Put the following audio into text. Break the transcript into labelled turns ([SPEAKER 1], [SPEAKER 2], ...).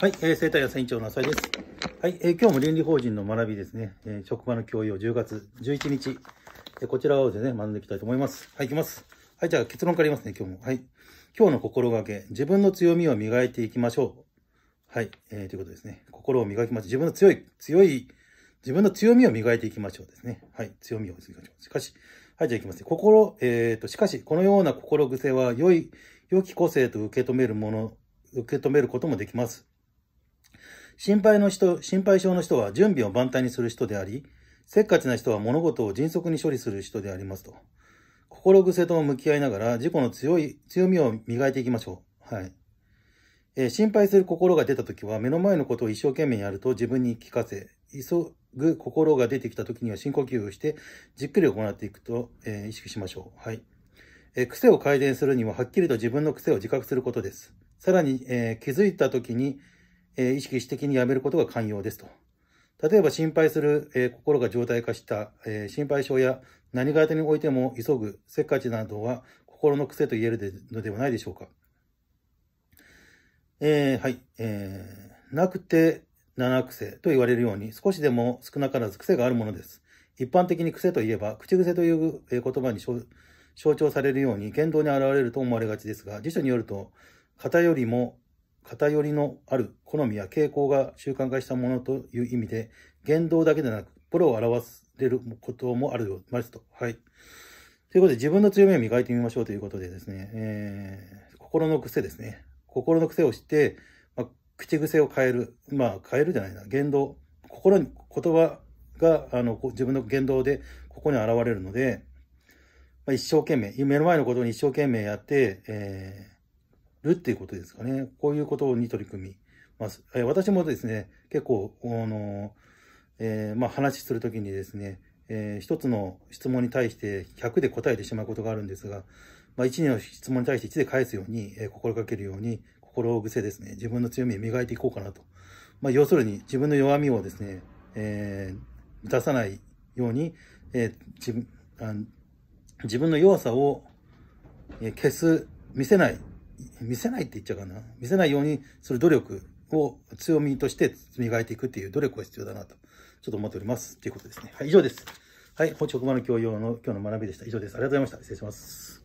[SPEAKER 1] はい、えー、生態野船長の浅井です。はい、えー、今日も倫理法人の学びですね、えー、職場の教養10月11日、えー、こちらをですね、学んでいきたいと思います。はい、いきます。はい、じゃあ結論から言いますね、今日も。はい。今日の心がけ、自分の強みを磨いていきましょう。はい、えー、ということですね。心を磨きましょう。自分の強い、強い、自分の強みを磨いていきましょうですね。はい、強みを磨きましょう。しかし、はい、じゃあいきます。心、えっ、ー、と、しかし、このような心癖は、良い、良き個性と受け止めるもの、受け止めることもできます。心配の人、心配症の人は準備を万端にする人であり、せっかちな人は物事を迅速に処理する人でありますと。心癖と向き合いながら、自己の強い、強みを磨いていきましょう。はい。えー、心配する心が出たときは、目の前のことを一生懸命やると自分に聞かせ、急ぐ心が出てきたときには深呼吸をして、じっくり行っていくと、えー、意識しましょう。はい。えー、癖を改善するには、はっきりと自分の癖を自覚することです。さらに、えー、気づいたときに、え意識し的にやめることが肝要ですと。例えば心配する、え心が状態化した、え心配性や何が当てにおいても急ぐ、せっかちなどは心の癖と言えるのではないでしょうか。えー、はい、えー、なくて七癖と言われるように少しでも少なからず癖があるものです。一般的に癖といえば、口癖という言葉に象徴されるように言動に現れると思われがちですが、辞書によると、型よりも偏りのある好みや傾向が習慣化したものという意味で、言動だけでなく、プロを表せることもあるようですと。はい。ということで、自分の強みを磨いてみましょうということでですね、えー、心の癖ですね。心の癖を知って、まあ、口癖を変える。まあ、変えるじゃないな。言動。心に、言葉が、あの、自分の言動で、ここに現れるので、まあ、一生懸命、目の前のことに一生懸命やって、えーるっていうことですかね。こういうことに取り組みます。え私もですね、結構、あの、えー、まあ、話するときにですね、えー、一つの質問に対して100で答えてしまうことがあるんですが、まあ、1の質問に対して1で返すように、えー、心がけるように、心癖ですね、自分の強みを磨いていこうかなと。まあ、要するに、自分の弱みをですね、えー、出さないように、えー、自分あ自分の弱さを消す、見せない見せないって言っちゃうかな。見せないようにする努力を強みとして磨いていくっていう努力が必要だなと、ちょっと思っております。ということですね。はい、以上です。はい、本職場の教養の今日の学びでした。以上です。ありがとうございました。失礼します。